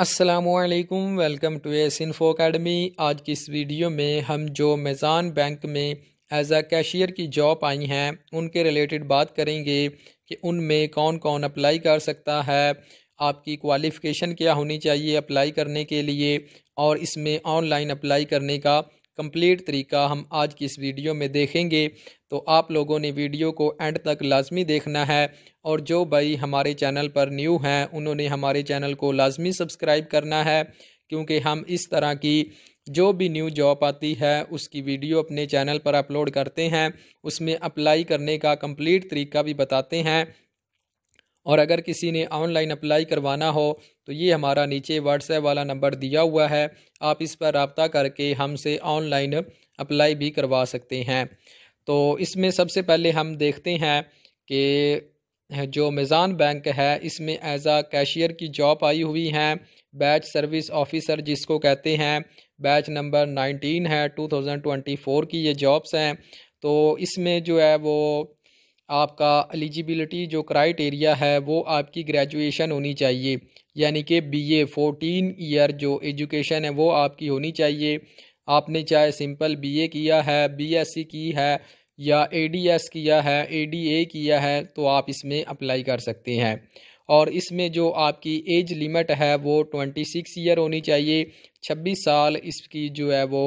असलकम welcome to S info academy आज की इस वीडियो में हम जो मैज़ान बैंक में एज आ कैशियर की जॉब आई हैं उनके रिलेटेड बात करेंगे कि उनमें कौन कौन अप्लाई कर सकता है आपकी क्वालिफ़िकेशन क्या होनी चाहिए अप्लाई करने के लिए और इसमें ऑनलाइन अप्लाई करने का कंप्लीट तरीका हम आज की इस वीडियो में देखेंगे तो आप लोगों ने वीडियो को एंड तक लाजमी देखना है और जो भाई हमारे चैनल पर न्यू हैं उन्होंने हमारे चैनल को लाजमी सब्सक्राइब करना है क्योंकि हम इस तरह की जो भी न्यू जॉब आती है उसकी वीडियो अपने चैनल पर अपलोड करते हैं उसमें अप्लाई करने का कंप्लीट तरीका भी बताते हैं और अगर किसी ने ऑनलाइन अप्लाई करवाना हो तो ये हमारा नीचे व्हाट्सएप वाला नंबर दिया हुआ है आप इस पर रबता करके हमसे ऑनलाइन अप्लाई भी करवा सकते हैं तो इसमें सबसे पहले हम देखते हैं कि जो मेज़ान बैंक है इसमें एज आ कैशियर की जॉब आई हुई हैं बैच सर्विस ऑफिसर जिसको कहते हैं बैच नंबर नाइनटीन है टू थाउजेंड ट्वेंटी फ़ोर की ये जॉब्स हैं तो इसमें जो है वो आपका एलिजिबिलिटी जो क्राइटेरिया है वो आपकी ग्रेजुएशन होनी चाहिए यानी कि बी ए फोर्टीन ईयर जो एजुकेशन है वो आपकी होनी चाहिए आपने चाहे सिंपल बी ए किया है बी एस सी की है या ए डी एस किया है ए डी ए किया है तो आप इसमें अप्लाई कर सकते हैं और इसमें जो आपकी एज लिमिट है वो ट्वेंटी सिक्स ईयर होनी चाहिए छब्बीस साल इसकी जो है वो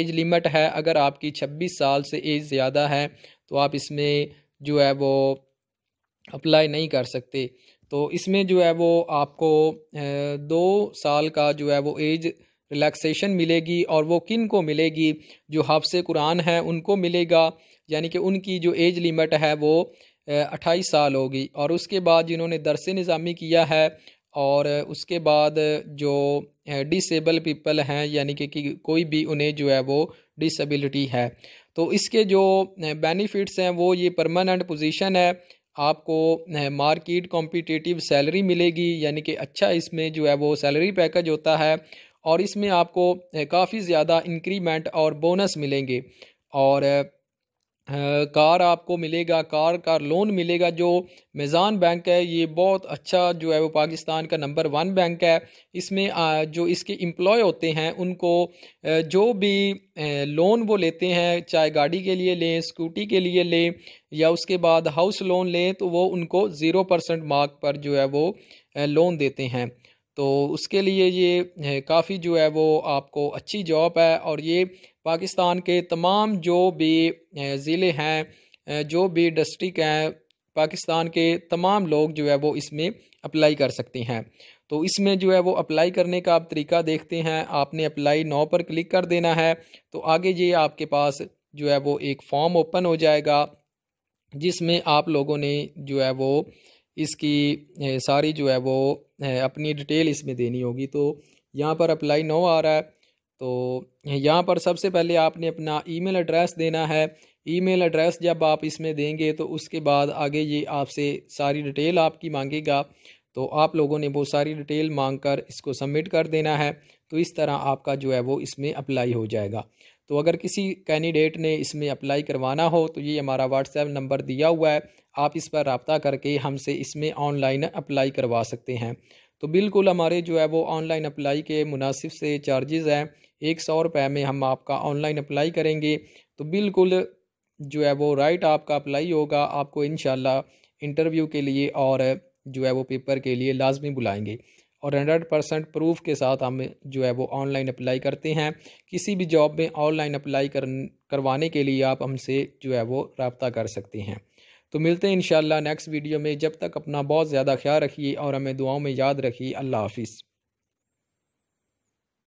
एज लिमिट है अगर आपकी छब्बीस साल से एज ज़्यादा है तो आप इसमें जो है वो अप्लाई नहीं कर सकते तो इसमें जो है वो आपको दो साल का जो है वो एज रिलैक्सेशन मिलेगी और वो किन को मिलेगी जो हाफसे कुरान है उनको मिलेगा यानी कि उनकी जो एज लिमिट है वो अट्ठाईस साल होगी और उसके बाद जिन्होंने दरस निज़ामी किया है और उसके बाद जो डिसेबल पीपल हैं यानी कि कोई भी उन्हें जो है वो डिसेबिलिटी है तो इसके जो बेनिफिट्स हैं वो ये परमानेंट पोजीशन है आपको मार्केट कॉम्पिटिटिव सैलरी मिलेगी यानी कि अच्छा इसमें जो है वो सैलरी पैकेज होता है और इसमें आपको काफ़ी ज़्यादा इंक्रीमेंट और बोनस मिलेंगे और कार आपको मिलेगा कार का लोन मिलेगा जो मेज़ान बैंक है ये बहुत अच्छा जो है वो पाकिस्तान का नंबर वन बैंक है इसमें जो इसके एम्प्लॉय होते हैं उनको जो भी लोन वो लेते हैं चाहे गाड़ी के लिए लें स्कूटी के लिए लें या उसके बाद हाउस लोन लें तो वो उनको ज़ीरो परसेंट मार्क पर जो है वो लोन देते हैं तो उसके लिए ये काफ़ी जो है वो आपको अच्छी जॉब है और ये पाकिस्तान के तमाम जो भी ज़िले हैं जो भी डिस्ट्रिक्ट हैं पाकिस्तान के तमाम लोग जो है वो इसमें अप्लाई कर सकते हैं तो इसमें जो है वो अप्लाई करने का आप तरीका देखते हैं आपने अप्लाई नौ पर क्लिक कर देना है तो आगे ये आपके पास जो है वो एक फॉर्म ओपन हो जाएगा जिसमें आप लोगों ने जो है वो इसकी सारी जो है वो अपनी डिटेल इसमें देनी होगी तो यहाँ पर अप्लाई नो आ रहा है तो यहाँ पर सबसे पहले आपने अपना ईमेल एड्रेस देना है ईमेल एड्रेस जब आप इसमें देंगे तो उसके बाद आगे ये आपसे सारी डिटेल आपकी मांगेगा तो आप लोगों ने वो सारी डिटेल मांग कर इसको सबमिट कर देना है तो इस तरह आपका जो है वो इसमें अप्लाई हो जाएगा तो अगर किसी कैंडिडेट ने इसमें अप्लाई करवाना हो तो ये हमारा व्हाट्सएप नंबर दिया हुआ है आप इस पर रबता करके हमसे इसमें ऑनलाइन अप्लाई करवा सकते हैं तो बिल्कुल हमारे जो है वो ऑनलाइन अप्लाई के मुनासिब से चार्जेज़ हैं एक सौ रुपये में हम आपका ऑनलाइन अप्लाई करेंगे तो बिल्कुल जो है वो राइट आपका अप्लाई होगा आपको इन इंटरव्यू के लिए और जो है वो पेपर के लिए लाजमी बुलाएंगे और हंड्रेड परसेंट प्रूफ के साथ हम जो है वो ऑनलाइन अप्लाई करते हैं किसी भी जॉब में ऑनलाइन अप्लाई कर करवाने के लिए आप हमसे जो है वो रबता कर सकते हैं तो मिलते हैं इन नेक्स्ट वीडियो में जब तक अपना बहुत ज़्यादा ख्याल रखिए और हमें दुआओं में याद रखिए अल्लाह हाफिज़